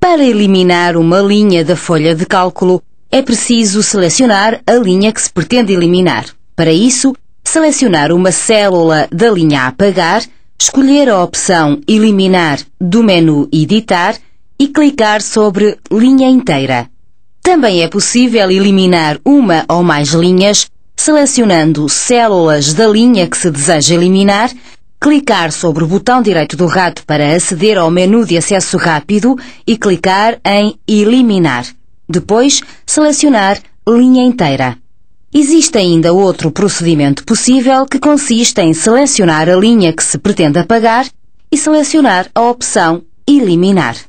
Para eliminar uma linha da folha de cálculo, é preciso selecionar a linha que se pretende eliminar. Para isso, selecionar uma célula da linha a apagar, escolher a opção Eliminar do menu Editar e clicar sobre Linha inteira. Também é possível eliminar uma ou mais linhas selecionando células da linha que se deseja eliminar Clicar sobre o botão direito do rato para aceder ao menu de acesso rápido e clicar em Eliminar. Depois, selecionar Linha inteira. Existe ainda outro procedimento possível que consiste em selecionar a linha que se pretende apagar e selecionar a opção Eliminar.